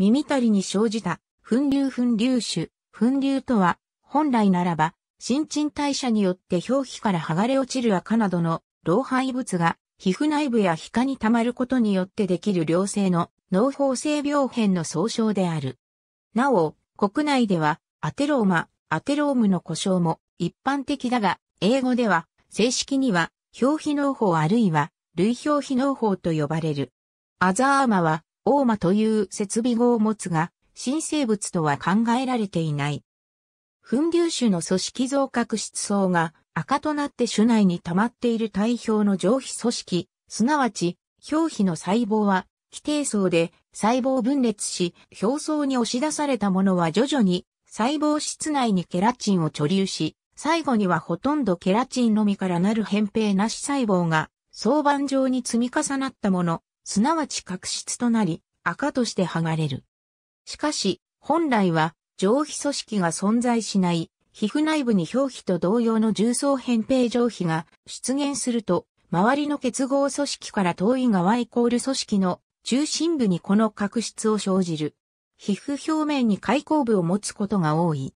耳たりに生じた、粉流粉流種、粉流とは、本来ならば、新陳代謝によって表皮から剥がれ落ちる赤などの老廃物が皮膚内部や皮下に溜まることによってできる良性の脳胞性病変の総称である。なお、国内ではアテローマ、アテロームの故障も一般的だが、英語では正式には表皮脳胞あるいは類表皮脳胞と呼ばれる。アザーマは大間という設備語を持つが、新生物とは考えられていない。粉粒種の組織増角質層が赤となって種内に溜まっている体表の上皮組織、すなわち表皮の細胞は規定層で細胞分裂し、表層に押し出されたものは徐々に細胞室内にケラチンを貯留し、最後にはほとんどケラチンのみからなる扁平なし細胞が相板状に積み重なったもの、すなわち角質となり、赤として剥がれる。しかし、本来は、上皮組織が存在しない、皮膚内部に表皮と同様の重層扁平上皮が出現すると、周りの結合組織から遠い側イコール組織の中心部にこの角質を生じる。皮膚表面に開口部を持つことが多い。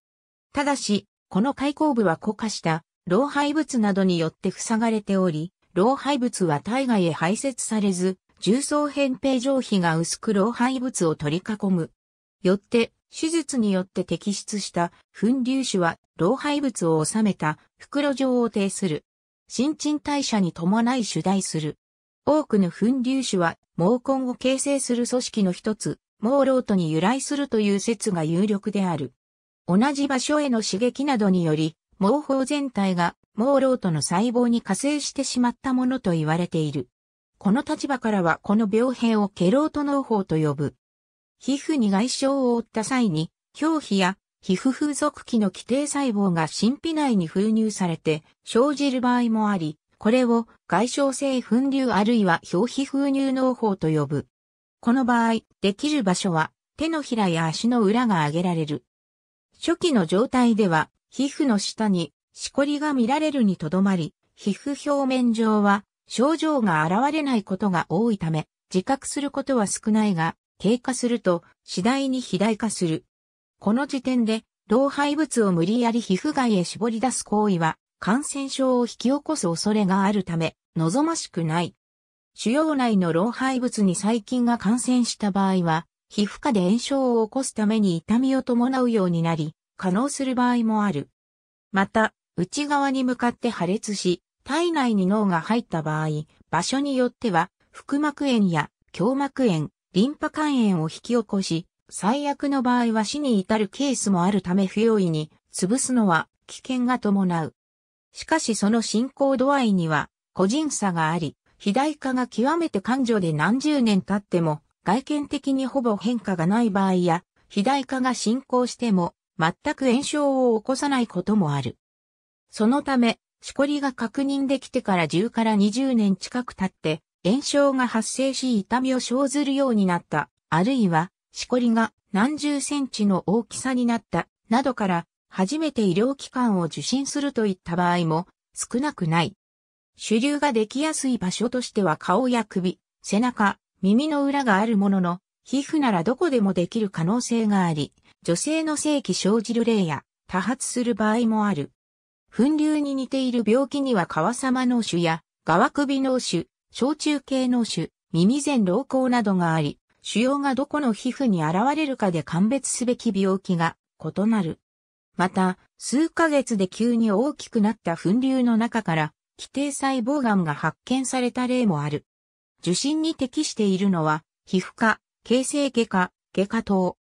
ただし、この開口部は固化した老廃物などによって塞がれており、老廃物は体外へ排泄されず、重層扁平上皮が薄く老廃物を取り囲む。よって、手術によって摘出した粉粒子は老廃物を収めた袋状を呈する。新陳代謝に伴い主題する。多くの粉粒子は毛根を形成する組織の一つ、毛老とに由来するという説が有力である。同じ場所への刺激などにより、毛包全体が毛老との細胞に加勢してしまったものと言われている。この立場からはこの病変をケロート農法と呼ぶ。皮膚に外傷を負った際に、表皮や皮膚風俗器の規定細胞が神秘内に封入されて生じる場合もあり、これを外傷性粉瘤あるいは表皮封入農法と呼ぶ。この場合、できる場所は手のひらや足の裏が挙げられる。初期の状態では、皮膚の下にしこりが見られるにとどまり、皮膚表面上は症状が現れないことが多いため、自覚することは少ないが、経過すると次第に肥大化する。この時点で、老廃物を無理やり皮膚外へ絞り出す行為は、感染症を引き起こす恐れがあるため、望ましくない。腫瘍内の老廃物に細菌が感染した場合は、皮膚科で炎症を起こすために痛みを伴うようになり、可能する場合もある。また、内側に向かって破裂し、体内に脳が入った場合、場所によっては、腹膜炎や胸膜炎、リンパ肝炎を引き起こし、最悪の場合は死に至るケースもあるため不用意に潰すのは危険が伴う。しかしその進行度合いには個人差があり、肥大化が極めて感情で何十年経っても外見的にほぼ変化がない場合や、肥大化が進行しても全く炎症を起こさないこともある。そのため、しこりが確認できてから10から20年近く経って、炎症が発生し痛みを生ずるようになった、あるいは、しこりが何十センチの大きさになった、などから、初めて医療機関を受診するといった場合も少なくない。主流ができやすい場所としては顔や首、背中、耳の裏があるものの、皮膚ならどこでもできる可能性があり、女性の性器生じる例や多発する場合もある。粉流に似ている病気には川様脳腫や、側首脳腫、小中系脳腫、耳前老行などがあり、腫瘍がどこの皮膚に現れるかで鑑別すべき病気が異なる。また、数ヶ月で急に大きくなった粉瘤の中から、規定細胞癌が発見された例もある。受診に適しているのは、皮膚科、形成外科、外科等。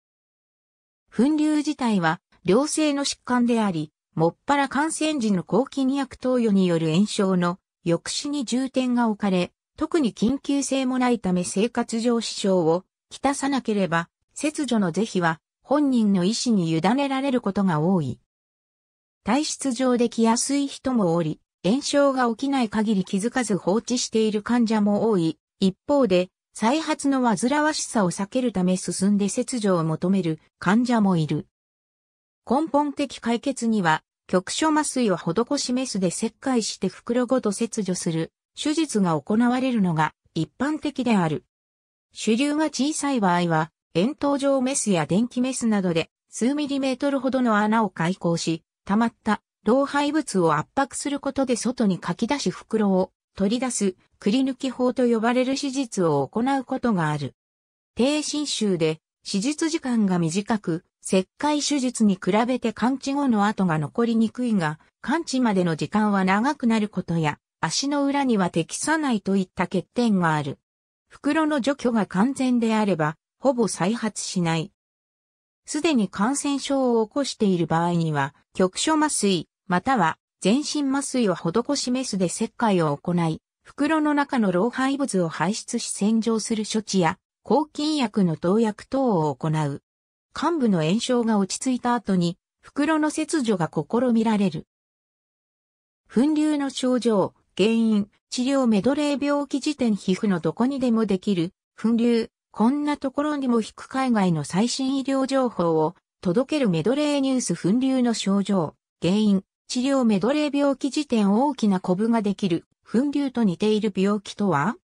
粉瘤自体は、良性の疾患であり、もっぱら感染時の抗菌薬投与による炎症の抑止に重点が置かれ、特に緊急性もないため生活上支障をきたさなければ、切除の是非は本人の意思に委ねられることが多い。体質上できやすい人もおり、炎症が起きない限り気づかず放置している患者も多い。一方で、再発の煩わしさを避けるため進んで切除を求める患者もいる。根本的解決には、局所麻酔を施しメスで切開して袋ごと切除する手術が行われるのが一般的である。主流が小さい場合は、円筒状メスや電気メスなどで数ミリメートルほどの穴を開口し、溜まった老廃物を圧迫することで外にかき出し袋を取り出す、くり抜き法と呼ばれる手術を行うことがある。低侵襲で、手術時間が短く、切開手術に比べて完治後の跡が残りにくいが、完治までの時間は長くなることや、足の裏には適さないといった欠点がある。袋の除去が完全であれば、ほぼ再発しない。すでに感染症を起こしている場合には、局所麻酔、または全身麻酔を施しメスで切開を行い、袋の中の老廃物を排出し洗浄する処置や、抗菌薬の投薬等を行う。患部の炎症が落ち着いた後に、袋の切除が試みられる。粉瘤の症状、原因、治療メドレー病気時点皮膚のどこにでもできる、粉瘤、こんなところにも引く海外の最新医療情報を届けるメドレーニュース粉瘤の症状、原因、治療メドレー病気時点大きなコブができる、粉瘤と似ている病気とは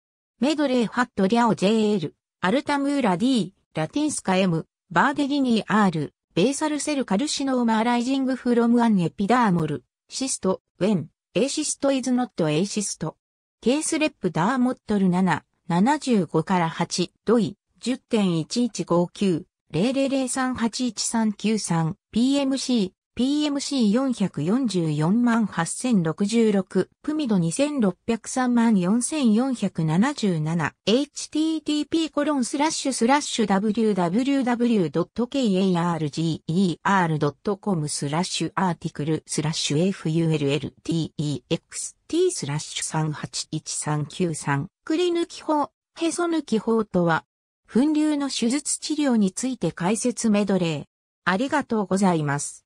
メドレーファットリャオ JL、アルタムーラ D、ラティンスカ M、バーデリニー R、ベーサルセルカルシノーマライジングフロムアンエピダーモル、シスト、ウェン、エイシストイズノットエイシスト。ケースレップダーモットル7、75から8、ドイ、10.1159、000381393、PMC、PMC444 万8066、プミド2603万4477、http コロンスラッシュスラッシュ www.karge.com r スラッシュアーティクルスラッシュ fultext スラッシュ381393、くり抜き法、へそ抜き法とは、粉瘤の手術治療について解説メドレー。ありがとうございます。